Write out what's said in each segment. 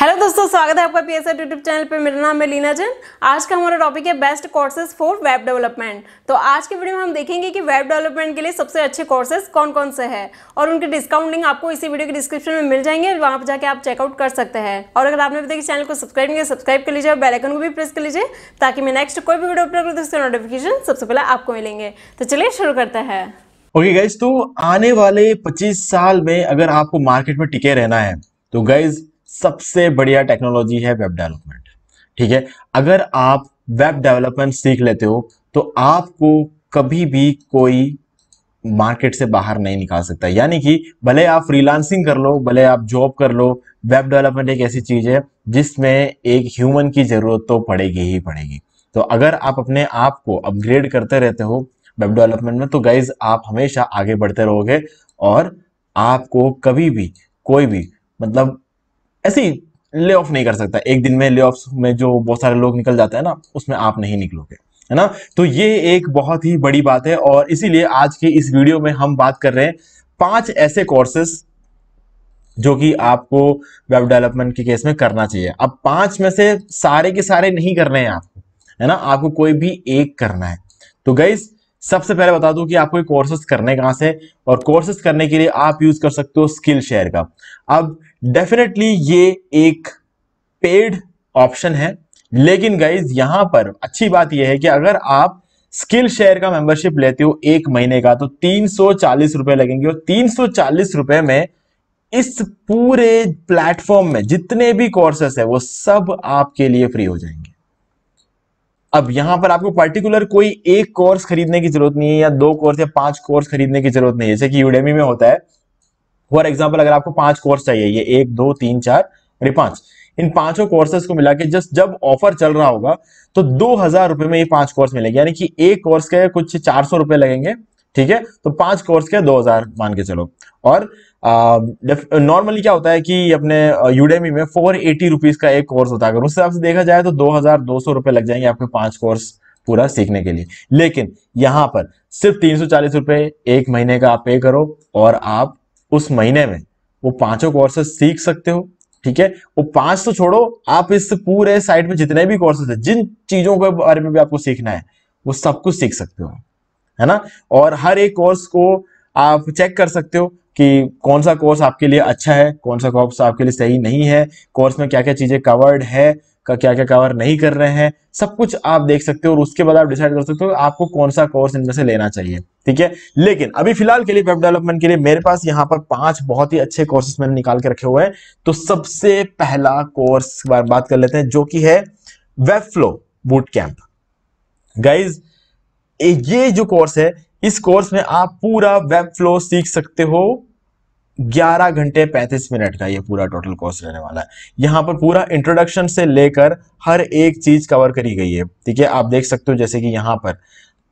hello दोस्तों स्वागत है आपका पी एस यूट्यूब चैनल पे मेरा नाम है लीना जैन आज का हमारा टॉपिक है best courses for web development तो आज के वीडियो में हम देखेंगे कि वेब डेवलपमेंट के लिए सबसे अच्छे कोर्सेज कौन कौन से हैं और उनके डिस्काउंटिंग आपको इसी वीडियो के डिस्क्रिप्शन में मिल जाएंगे वहाँ पर जाकर आप चेकआउट कर सकते हैं और अगर आपने अभी तक चैनल को सब्सक्राइब नहीं सब्सक्राइब कर लीजिए और बेलाइकन को भी प्रेस कर लीजिए ताकि मैं नेक्स्ट कोई भी वीडियो अपलोड करूँ तो उसके नोटिफिकेशन सबसे पहले आपको मिलेंगे तो चलिए शुरू करते हैं ओके गाइज तो आने वाले पच्चीस साल में अगर आपको मार्केट में टिके रहना है तो गाइज सबसे बढ़िया टेक्नोलॉजी है वेब डेवलपमेंट ठीक है अगर आप वेब डेवलपमेंट सीख लेते हो तो आपको कभी भी कोई मार्केट से बाहर नहीं निकाल सकता यानी कि भले आप फ्रीलांसिंग कर लो भले आप जॉब कर लो वेब डेवलपमेंट एक ऐसी चीज़ है जिसमें एक ह्यूमन की ज़रूरत तो पड़ेगी ही पड़ेगी तो अगर आप अपने आप को अपग्रेड करते रहते हो वेब डेवलपमेंट में तो गाइज आप हमेशा आगे बढ़ते रहोगे और आपको कभी भी कोई भी मतलब ऐसे ही ले ऑफ नहीं कर सकता एक दिन में ले ऑफ में जो बहुत सारे लोग निकल जाते हैं ना उसमें आप नहीं निकलोगे है ना तो ये एक बहुत ही बड़ी बात है और इसीलिए आज के इस वीडियो में हम बात कर रहे हैं पांच ऐसे कोर्सेस जो कि आपको वेब डेवलपमेंट के केस में करना चाहिए अब पांच में से सारे के सारे नहीं करने हैं आपको है ना आपको कोई भी एक करना है तो गाइज सबसे पहले बता दूं कि आपको कोर्सेज करने कहाँ से और कोर्सेज करने के लिए आप यूज कर सकते हो स्किल शेयर का अब डेफिनेटली ये एक पेड ऑप्शन है लेकिन गाइज यहां पर अच्छी बात यह है कि अगर आप स्किल शेयर का मेंबरशिप लेते हो एक महीने का तो तीन सौ चालीस रुपए लगेंगे और तीन सौ चालीस रुपए में इस पूरे प्लेटफॉर्म में जितने भी कोर्सेस है वो सब आपके लिए फ्री हो जाएंगे अब यहां पर आपको पर्टिकुलर कोई एक कोर्स खरीदने की जरूरत नहीं है या दो कोर्स या पांच कोर्स खरीदने की जरूरत नहीं है जैसे कि यूडेमी में होता है फॉर एग्जाम्पल अगर आपको पांच कोर्स चाहिए ये एक दो तीन चार और पांच इन पांचों कोर्सेज को मिला के जस्ट जब ऑफर चल रहा होगा तो दो हजार रुपए में ये पांच कोर्स मिलेंगे यानी कि एक कोर्स के कुछ चार सौ रुपए लगेंगे ठीक है तो पांच कोर्स के दो हजार मान के चलो और नॉर्मली क्या होता है कि अपने यूडेमी में फोर एटी रुपीज का एक कोर्स होता है अगर उस हिसाब से देखा जाए तो दो हजार दो सौ रुपए लग जाएंगे आपके पांच कोर्स पूरा सीखने के लिए लेकिन यहां पर सिर्फ तीन सौ चालीस रुपए एक महीने का आप पे करो और आप उस महीने में वो पांचों कोर्सेस सीख सकते हो ठीक है वो पांच तो छोड़ो आप इस पूरे साइट में जितने भी कोर्सेस है जिन चीजों के बारे में भी आपको सीखना है वो सब कुछ सीख सकते हो है ना और हर एक कोर्स को आप चेक कर सकते हो कि कौन सा कोर्स आपके लिए अच्छा है कौन सा कोर्स आपके लिए सही नहीं है कोर्स में क्या क्या चीजें कवर्ड है का क्या क्या कवर नहीं कर रहे हैं सब कुछ आप देख सकते हो और उसके बाद आप डिसाइड कर सकते हो आपको कौन सा कोर्स इनमें से लेना चाहिए ठीक है लेकिन अभी फिलहाल के लिए वेब डेवलपमेंट के लिए मेरे पास यहाँ पर पांच बहुत ही अच्छे कोर्सेस मैंने निकाल के रखे हुए हैं तो सबसे पहला कोर्स बात कर लेते हैं जो कि है Webflow bootcamp guys ये जो कोर्स है इस कोर्स में आप पूरा वेब फ्लो सीख सकते हो 11 घंटे 35 मिनट का ये पूरा टोटल कोर्स रहने वाला है यहाँ पर पूरा इंट्रोडक्शन से लेकर हर एक चीज कवर करी गई है ठीक है आप देख सकते हो जैसे कि यहाँ पर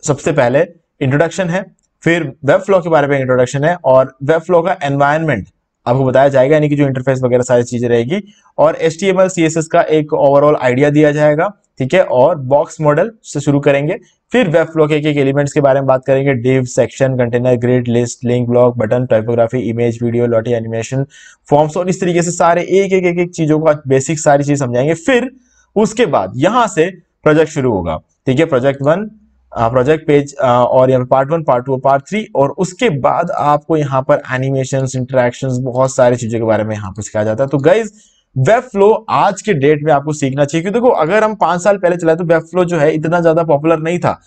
सबसे पहले इंट्रोडक्शन है फिर वेब फ्लो के बारे में इंट्रोडक्शन है और वेब फ्लो का एनवायरमेंट आपको बताया जाएगा यानी कि जो इंटरफेस वगैरह सारी चीजें रहेगी और एस टी का एक ओवरऑल आइडिया दिया जाएगा ठीक है और बॉक्स मॉडल से शुरू करेंगे फिर वेब फ्लो के एक एलिमेंट्स के बारे में बात करेंगे div section container grid list link block button typography image video Lottie animation forms और इस तरीके से सारे एक एक एक एक चीजों का बेसिक सारी चीज समझाएंगे फिर उसके बाद यहां से प्रोजेक्ट शुरू होगा ठीक है प्रोजेक्ट वन प्रोजेक्ट पेज और यहाँ पे part one part two part three और उसके बाद आपको यहाँ पर एनिमेशन इंटरेक्शन बहुत सारी चीजों के बारे में यहाँ पर सिखाया जाता है तो गाइज वेब फ्लो आज के डेट में आपको सीखना चाहिए क्योंकि देखो अगर हम पांच साल पहले चलाए तो वेब फ्लो जो है इतना ज्यादा पॉपुलर नहीं था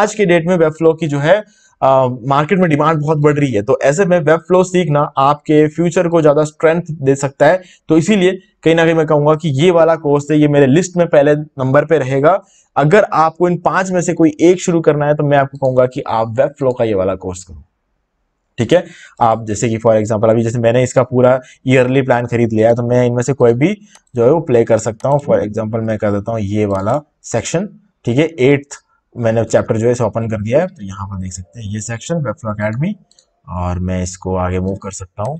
आज के डेट में वेब फ्लो की जो है मार्केट में डिमांड बहुत बढ़ रही है तो ऐसे में वेब फ्लो सीखना आपके फ्यूचर को ज़्यादा स्ट्रेंथ दे सकता है तो इसीलिए कहीं ना कहीं मैं कहूंगा कि ये वाला कोर्स है ये मेरे लिस्ट में पहले नंबर पे रहेगा अगर आपको इन पांच में से कोई एक शुरू करना है तो मैं आपको कहूंगा कि आप वेब फ्लो का ये वाला कोर्स करो ठीक है आप जैसे कि फॉर एग्जाम्पल अभी जैसे मैंने इसका पूरा ईयरली प्लान खरीद लिया है तो मैं इनमें से कोई भी जो है वो प्ले कर सकता हूँ फॉर एग्जाम्पल मैं कर देता हूँ ये वाला सेक्शन ठीक है एट्थ मैंने चैप्टर जो है इसे ओपन कर दिया है तो यहाँ पर देख सकते हैं ये सेक्शन वेबफ्लो अकेडमी और मैं इसको आगे मूव कर सकता हूँ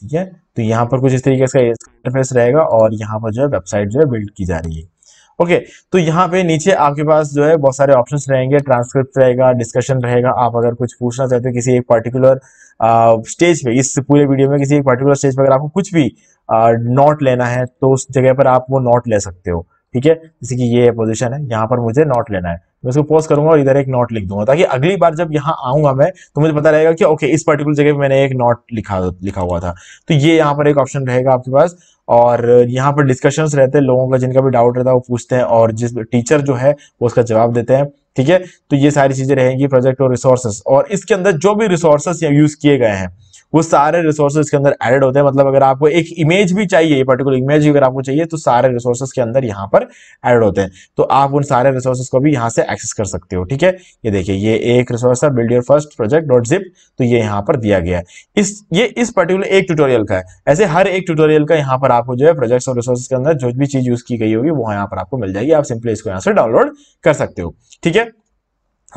ठीक है तो यहाँ पर कुछ इस तरीके से इंटरफेस रहेगा और यहाँ पर जो है वेबसाइट जो है बिल्ड की जा रही है ओके तो यहाँ पे नीचे आपके पास जो है बहुत सारे ऑप्शंस रहेंगे ट्रांसक्रिप्ट रहेगा डिस्कशन रहेगा आप अगर कुछ पूछना चाहते हो किसी एक पर्टिकुलर स्टेज पे इस पूरे वीडियो में किसी एक पर्टिकुलर स्टेज पर अगर आपको कुछ भी नोट लेना है तो उस जगह पर आप वो नोट ले सकते हो ठीक है जैसे कि ये पोजिशन है यहाँ पर मुझे नॉट लेना है मैं इसको पोज करूंगा और इधर एक नॉट लिख दूंगा ताकि अगली बार जब यहाँ आऊंगा मैं तो मुझे पता रहेगा कि ओके इस पर्टिकुलर जगह पे मैंने एक नॉट लिखा लिखा हुआ था तो ये यहाँ पर एक ऑप्शन रहेगा आपके पास और यहाँ पर डिस्कशंस रहते हैं लोगों का जिनका भी डाउट रहता है वो पूछते हैं और जिस टीचर जो है वो उसका जवाब देते हैं ठीक है तो ये सारी चीजें रहेंगी प्रोजेक्ट और रिसोर्सेस और इसके अंदर जो भी रिसोर्सेस यूज किए गए हैं वो सारे रिसोर्सेज के अंदर एडेड होते हैं मतलब अगर आपको एक इमेज भी चाहिए पर्टिकुलर इमेज अगर आपको चाहिए तो सारे रिसोर्सेज के अंदर यहाँ पर एड होते हैं तो आप उन सारे रिसोर्सेज को भी यहाँ से एक्सेस कर सकते हो ठीक है ये देखिए ये एक रिसोर्स है build your first project dot zip तो ये यहाँ पर दिया गया है इस ये इस पर्टिकुलर एक ट्यूटोरियल का है ऐसे हर एक ट्यूटोरियल का यहाँ पर आपको जो है प्रोजेक्ट्स और रिसोर्सेज के अंदर जो भी चीज यूज की गई होगी वो यहाँ पर आपको मिल जाएगी आप सिंपली इसको यहाँ से डाउनलोड कर सकते हो ठीक है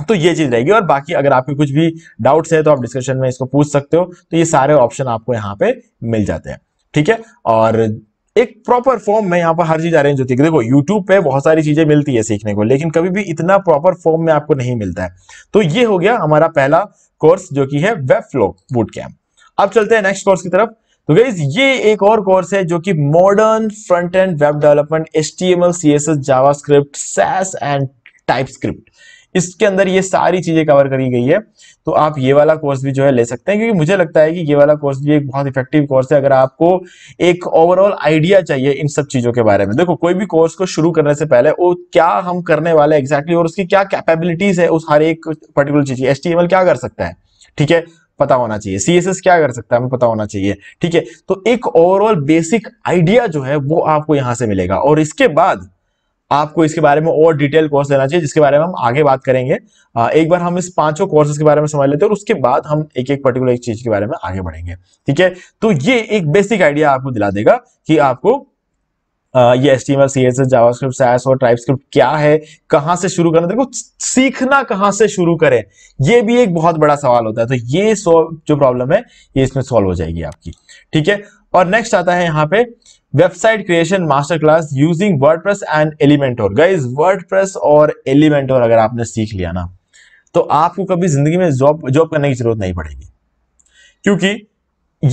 तो ये चीज रहेगी और बाकी अगर आपके कुछ भी डाउट्स है तो आप डिस्कशन में इसको पूछ सकते हो तो ये सारे ऑप्शन आपको यहाँ पे मिल जाते हैं ठीक है और एक प्रॉपर फॉर्म में यहाँ पर हर चीज अरेंज होती है देखो यूट्यूब पे बहुत सारी चीजें मिलती है सीखने को लेकिन कभी भी इतना प्रॉपर फॉर्म में आपको नहीं मिलता है तो ये हो गया हमारा पहला कोर्स जो कि है वेब फ्लो बूट कैम्प अब चलते हैं नेक्स्ट कोर्स की तरफ तो गाइज ये एक और कोर्स है जो कि modern front end web development H T M L C S S JavaScript Sass and TypeScript इसके अंदर ये सारी चीजें कवर करी गई है तो आप ये वाला कोर्स भी जो है ले सकते हैं क्योंकि मुझे लगता है कि ये वाला कोर्स भी एक बहुत इफेक्टिव कोर्स है अगर आपको एक ओवरऑल आइडिया चाहिए इन सब चीजों के बारे में देखो कोई भी कोर्स को शुरू करने से पहले वो क्या हम करने वाले एग्जैक्टली और उसकी क्या कैपेबिलिटीज है उस हर एक पर्टिकुलर चीज एस क्या कर सकता है ठीक है पता होना चाहिए सीएसएस क्या कर सकता है हमें पता होना चाहिए ठीक है तो एक ओवरऑल बेसिक आइडिया जो है वो आपको यहां से मिलेगा और इसके बाद आपको इसके बारे में और डिटेल कोर्स देना चाहिए जिसके बारे में हम आगे बात करेंगे एक बार हम इस पांचों कोर्सेज के बारे में समझ लेते हैं और उसके बाद हम एक एक पर्टिकुलर एक चीज के बारे में आगे बढ़ेंगे ठीक है तो ये एक बेसिक आइडिया आपको दिला देगा कि आपको ये S T M L C S S और टाइपस्क्रिप्ट क्या है कहाँ से शुरू करना देखो सीखना कहाँ से शुरू करें ये भी एक बहुत बड़ा सवाल होता है तो ये जो प्रॉब्लम है ये इसमें सॉल्व हो जाएगी आपकी ठीक है और नेक्स्ट आता है यहाँ पे website creation masterclass using WordPress and Elementor guys WordPress और एलिमेंटोर अगर आपने सीख लिया ना तो आपको कभी जिंदगी में जॉब जॉब करने की जरूरत नहीं पड़ेगी क्योंकि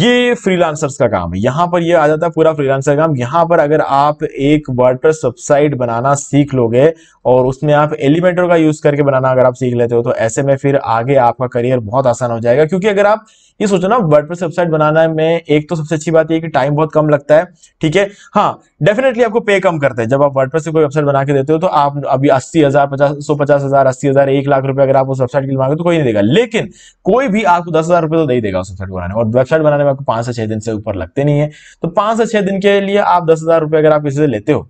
ये फ्रीलांसर्स का काम है यहां पर ये आ जाता है पूरा फ्रीलांसर काम यहां पर अगर आप एक वर्डप्रेस वेबसाइट बनाना सीख लोगे और उसमें आप एलिमेंटर का यूज करके बनाना अगर आप सीख लेते हो तो ऐसे में फिर आगे आपका करियर बहुत आसान हो जाएगा क्योंकि अगर आप ये सोचो ना वर्ड वेबसाइट बनाना में एक तो सबसे अच्छी बात यह कि टाइम बहुत कम लगता है ठीक है हाँ डेफिनेटली आपको पे कम करते हैं जब आप वर्ड से कोई वेबसाइट बना के देते हो तो आप अभी अस्सी हजार पचास सौ पचास हजार अस्सी हजार एक लाख रुपए अगर आप उस वेबसाइट के लिए मांगे तो कोई नहीं देगा लेकिन कोई भी आपको दस हजार रुपए तो नहीं देगा उस वेबसाइट बनाने और वेबसाइट बनाने में आपको पांच से छह दिन से ऊपर लगते नहीं है तो पांच से छह दिन के लिए आप दस हजार रुपए अगर आप किसी से लेते हो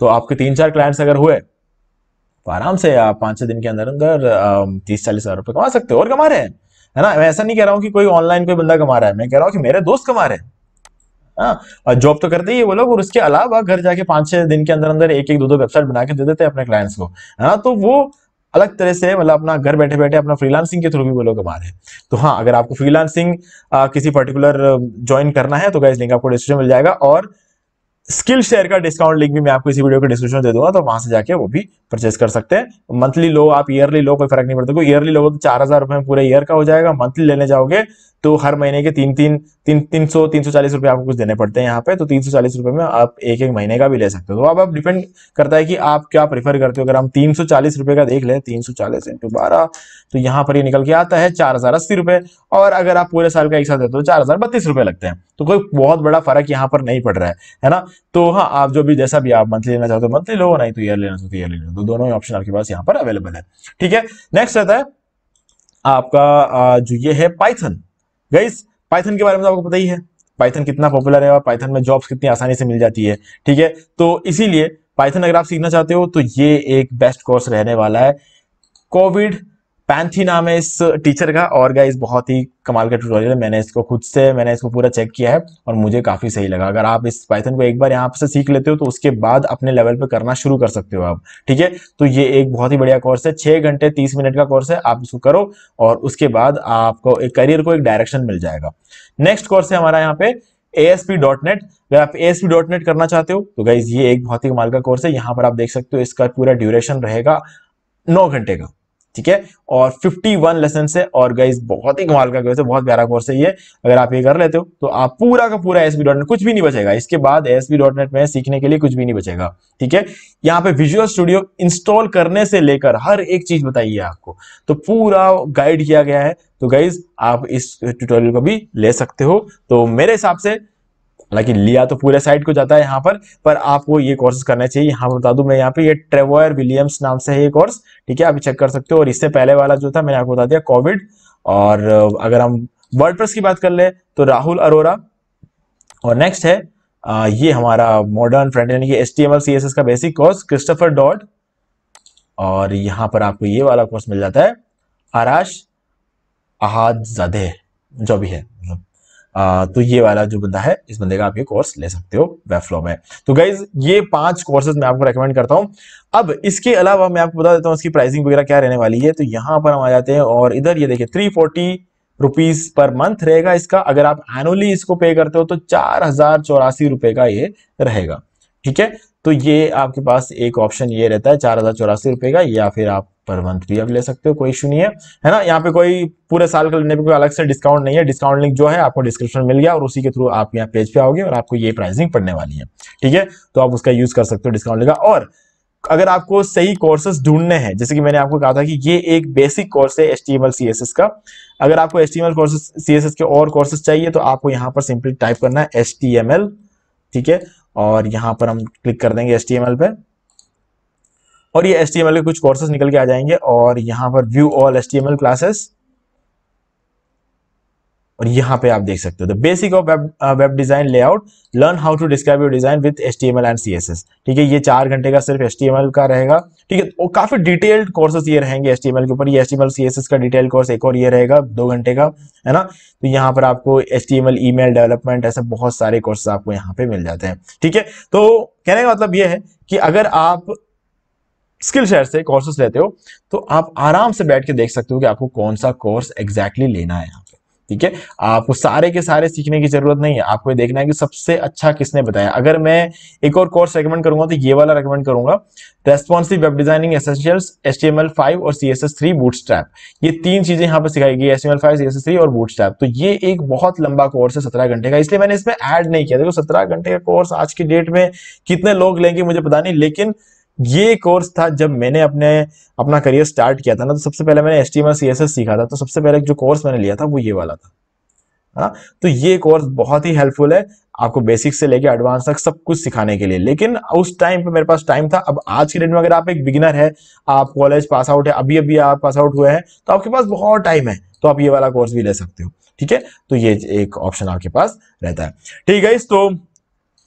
तो आपके तीन चार क्लाइंट्स अगर हुए तो आराम से आप पांच छह दिन के अंदर अंदर तीस चालीस हज़ार रुपए कमा सकते हो और कमा रहे हैं है ना मैं ऐसा नहीं कह रहा हूँ कि कोई ऑनलाइन कोई बंदा कमा रहा है मैं कह रहा हूँ कि मेरे दोस्त कमा रहे हैं हाँ, और जॉब तो करते ही वो लोग और उसके अलावा घर जाके पांच छह दिन के अंदर अंदर एक एक दो दो वेबसाइट बना के दे देते हैं अपने क्लाइंट्स को है हाँ, ना तो वो अलग तरह से मतलब अपना घर बैठे बैठे अपना फ्रीलांसिंग के थ्रू भी वो लोग कमा रहे हैं तो हाँ अगर आपको फ्रीलांसिंग किसी पर्टिकुलर ज्वाइन करना है तो गाइज लिंक आपको डिस्क्रिप्शन मिल जाएगा और स्किल शेयर का डिस्काउंट लिंक भी मैं आपको इसी वीडियो के डिस्क्रिप्शन में दे दूंगा तो वहां से जाके वो भी परचेस कर सकते हैं मंथली लो आप ईयरली लो कोई फर्क नहीं पड़ता क्योंकि ईयरली लो तो चार हजार रुपए में पूरे ईयर का हो जाएगा मंथली लेने जाओगे तो हर महीने के तीन तीन तीन तीन सौ तीन सौ चालीस रुपये आपको कुछ देने पड़ते हैं यहाँ पे तो तीन सौ चालीस रुपये में आप एक एक महीने का भी ले सकते हो तो अब आप डिपेंड करता है कि आप क्या प्रीफर करते हो अगर हम तीन सौ चालीस रुपये का देख लें तीन सौ चालीस इंटू बारह तो यहाँ पर ये निकल के आता है चार हज़ार अस्सी रुपये और अगर आप पूरे साल का एक साथ देते हो तो चार हज़ार बत्तीस रुपये लगते हैं तो कोई बहुत बड़ा फर्क यहाँ पर नहीं पड़ रहा है है ना तो हाँ आप जो भी जैसा भी आप मंथली लेना चाहते हो मंथली लो नहीं तो ईयर लेना चाहते ईयर लेना तो दोनों ही ऑप्शन आपके पास यहाँ पर अवेलेबल है ठीक है नेक्स्ट रहता है आपका जो ये है पाइथन गाइस पाइथन के बारे में तो आपको पता ही है पाइथन कितना पॉपुलर है और पाइथन में जॉब्स कितनी आसानी से मिल जाती है ठीक है तो इसीलिए पाइथन अगर आप सीखना चाहते हो तो ये एक बेस्ट कोर्स रहने वाला है कोविड पैंथी नाम है इस टीचर का और गाइज बहुत ही कमाल का ट्यूटोरियल है मैंने इसको खुद से मैंने इसको पूरा चेक किया है और मुझे काफ़ी सही लगा अगर आप इस पाइथन को एक बार यहाँ से सीख लेते हो तो उसके बाद अपने लेवल पे करना शुरू कर सकते हो आप ठीक है तो ये एक बहुत ही बढ़िया कोर्स है छह घंटे तीस मिनट का कोर्स है आप इसको करो और उसके बाद आपको एक करियर को एक डायरेक्शन मिल जाएगा नेक्स्ट कोर्स है हमारा यहाँ पे ASP.NET अगर आप ASP.NET करना चाहते हो तो गाइज ये एक बहुत ही कमाल का कोर्स है यहाँ पर आप देख सकते हो इसका पूरा ड्यूरेशन रहेगा नौ घंटे का ठीक है और 51 लेसन है और गाइज बहुत ही कमाल का कोर्स है बहुत प्यारा कोर्स है ये अगर आप ये कर लेते हो तो आप पूरा का पूरा एस कुछ भी नहीं बचेगा इसके बाद एस में सीखने के लिए कुछ भी नहीं बचेगा ठीक है यहाँ पे विजुअल स्टूडियो इंस्टॉल करने से लेकर हर एक चीज बताइए आपको तो पूरा गाइड किया गया है तो गाइज आप इस ट्यूटोरियल को भी ले सकते हो तो मेरे हिसाब से हालांकि लिया तो पूरे साइड को जाता है यहाँ पर पर आपको ये कोर्सेज करना चाहिए यहाँ पर बता दू मैं यहाँ पे ये ट्रेवर विलियम्स नाम से है ये कोर्स ठीक है आप चेक कर सकते हो और इससे पहले वाला जो था मैंने आपको बता दिया कोविड और अगर हम वर्ड की बात कर ले तो राहुल अरोरा और नेक्स्ट है आ, ये हमारा मॉडर्न फ्रेंड यानी कि S T M L C S S का बेसिक कोर्स क्रिस्टोफर डॉट और यहाँ पर आपको ये वाला कोर्स मिल जाता है आराश अहादे जो भी है आ, तो ये वाला जो बंदा है इस बंदे का आप ये कोर्स ले सकते हो वेफ्लो में तो गाइज ये पांच कोर्सेज मैं आपको रेकमेंड करता हूँ अब इसके अलावा मैं आपको बता देता हूँ इसकी प्राइसिंग वगैरह क्या रहने वाली है तो यहाँ पर हम आ जाते हैं और इधर ये देखिए three forty rupees per month रहेगा इसका अगर आप एनुअली इसको पे करते हो तो चार हजार चौरासी रुपए का ये रहेगा ठीक है तो ये आपके पास एक ऑप्शन ये रहता है चार हज़ार चौरासी रुपए का या फिर आप पर मंथ भी अब ले सकते हो कोई इशू नहीं है है ना यहाँ पे कोई पूरे साल का लेने पे कोई अलग से डिस्काउंट नहीं है डिस्काउंट लिंक जो है आपको डिस्क्रिप्शन मिल गया और उसी के थ्रू आप यहाँ पेज पे आओगे और आपको ये प्राइसिंग पड़ने वाली है ठीक है तो आप उसका यूज़ कर सकते हो डिस्काउंट लेगा और अगर आपको सही कोर्सेस ढूंढने हैं जैसे कि मैंने आपको कहा था कि ये एक बेसिक कोर्स है H T M L C S S का अगर आपको H T M C S S के और कोर्सेज चाहिए तो आपको यहाँ पर सिंपली टाइप करना है एच टी एम एल ठीक है और यहाँ पर हम क्लिक कर देंगे एस पे और ये एस के कुछ कोर्सेज निकल के आ जाएंगे और यहाँ पर व्यू ऑल एस क्लासेस और यहाँ पे आप देख सकते हो the basic of web web design layout learn how to describe your design with S T M L and C S S ठीक है ये चार घंटे का सिर्फ एस टी एम एल का रहेगा ठीक है और काफी डिटेल्ड कोर्सेस ये रहेंगे एस टी एम एल के ऊपर ये S T M L C S S का डिटेल कोर्स एक और ये रहेगा दो घंटे का है ना तो यहाँ पर आपको S T M L email development ऐसे बहुत सारे कोर्सेस आपको यहाँ पे मिल जाते हैं ठीक है तो कहने का मतलब ये है कि अगर आप स्किल शेयर से कोर्सेस लेते हो तो आप आराम से बैठ के देख सकते हो कि आपको कौन सा कोर्स एग्जैक्टली exactly लेना है ठीक है आपको सारे के सारे सीखने की जरूरत नहीं है आपको देखना है कि सबसे अच्छा किसने बताया अगर मैं एक और कोर्स रेकमेंड करूंगा तो ये वाला रेकमेंड करूंगा responsive web designing essentials S T M L five और C S S three bootstrap ये तीन चीजें यहाँ पर सिखाई गई S M L five C S S three और बूट स्टैप तो ये एक बहुत लंबा कोर्स है सत्रह घंटे का इसलिए मैंने इसमें ऐड नहीं किया देखो सत्रह घंटे का कोर्स आज की डेट में कितने लोग लेंगे मुझे पता नहीं लेकिन ये कोर्स था जब मैंने अपने अपना करियर स्टार्ट किया था ना तो सबसे पहले मैंने एस टी सीखा था तो सबसे पहले जो कोर्स मैंने लिया था वो ये वाला था हाँ तो ये कोर्स बहुत ही हेल्पफुल है आपको बेसिक से लेके एडवांस तक सब कुछ सिखाने के लिए लेकिन उस टाइम पे मेरे पास टाइम था अब आज के डेट में अगर आप एक बिगिनर है आप कॉलेज पास आउट है अभी अभी आप पास आउट हुए हैं तो आपके पास बहुत टाइम है तो आप ये वाला कोर्स भी ले सकते हो ठीक है तो ये एक ऑप्शन आपके पास रहता है ठीक है तो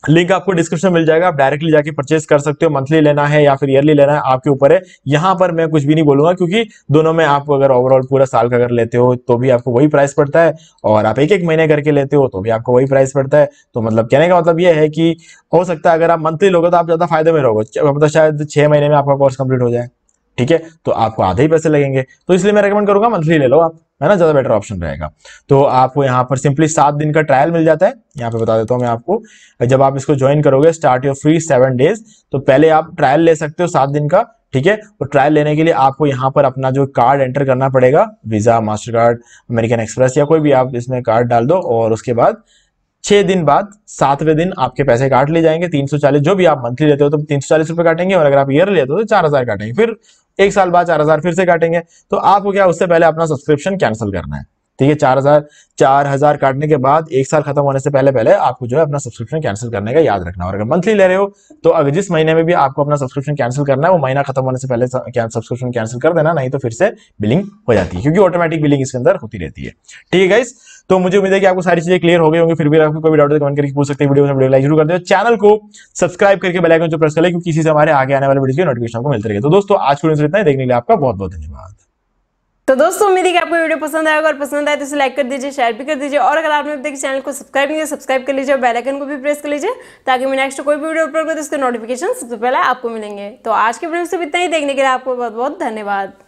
लिंक आपको डिस्क्रिप्शन मिल जाएगा आप डायरेक्टली जाके परचेस कर सकते हो मंथली लेना है या फिर ईयरली लेना है आपके ऊपर है यहाँ पर मैं कुछ भी नहीं बोलूंगा क्योंकि दोनों में आप अगर ओवरऑल पूरा साल का अगर लेते हो तो भी आपको वही प्राइस पड़ता है और आप एक एक महीने करके लेते हो तो भी आपको वही प्राइस पड़ता है तो मतलब कहने का मतलब यह है कि हो सकता है अगर आप मंथली लोगे तो आप ज्यादा फायदे में रहोगे मतलब शायद छह महीने में आपका कोर्स कंप्लीट हो जाए ठीक है तो आपको आधे ही पैसे लगेंगे तो इसलिए मैं रिकमेंड करूंगा मंथली ले लो आप है ना ज़्यादा बेटर ऑप्शन रहेगा तो आपको यहाँ पर सिंपली सात दिन का ट्रायल मिल जाता है यहाँ पे बता देता हूँ मैं आपको जब आप इसको ज्वाइन करोगे start your free seven days तो पहले आप ट्रायल ले सकते हो सात दिन का ठीक है और ट्रायल लेने के लिए आपको यहाँ पर अपना जो कार्ड एंटर करना पड़ेगा Visa Mastercard American Express या कोई भी आप इसमें कार्ड डाल दो और उसके बाद छह दिन बाद सातवें दिन आपके पैसे काट ले जाएंगे 340 जो भी आप मंथली लेते हो तो 340 रुपए काटेंगे और अगर आप ईयर लेते हो तो 4000 काटेंगे फिर एक साल बाद चार हजार फिर से काटेंगे तो आपको क्या उससे पहले अपना सब्सक्रिप्शन कैंसिल करना है ठीक है चार हजार चार हजार काटने के बाद एक साल खत्म होने से पहले पहले आपको जो है अपना सब्सक्रिप्शन कैंसिल करने का याद रखना और अगर मंथली ले रहे हो तो अगर जिस महीने में भी आपको अपना सब्सक्रिप्शन कैंसिल करना है वो महीना खत्म होने से पहले सब्सक्रिप्शन कैंसिल कर देना नहीं तो फिर से बिलिंग हो जाती है क्योंकि ऑटोमेटिक बिलिंग इसके अंदर होती रहती है ठीक है गाइस तो मुझे उम्मीद है कि आपको सारी चीजें क्लियर हो गई होंगी फिर भी आपको कोई डाउट कमेंट तो करके पूछ सकते हैं वीडियो में वीडियो लाइक जरूर कर दे चैनल को सब्सक्राइब करके बेल आइकन जो प्रेस कर ले क्योंकि किसी से हमारे आगे आने वाले वीडियो की नोटिफिकेशन को मिलते रहे तो दोस्तों आज को इतना देखने के लिए आपका बहुत बहुत धन्यवाद तो दोस्तों उम्मीद है कि आपको वीडियो पसंद आएगा और पसंद आए तो इसे लाइक कर दीजिए शेयर भी कर दीजिए और अगर आपने अभी तक चैनल को सब्सक्राइब नहीं किया सब्सक्राइब कर लीजिए और बेल आइकन को भी प्रेस कर लीजिए ताकि मैं नेक्स्ट कोई भी वीडियो अपलोड करूँ तो उसके नोटिफिकेशन सबसे पहले आपको मिलेंगे तो आज के वीडियो से इतना ही देखने के लिए आपको बहुत बहुत धन्यवाद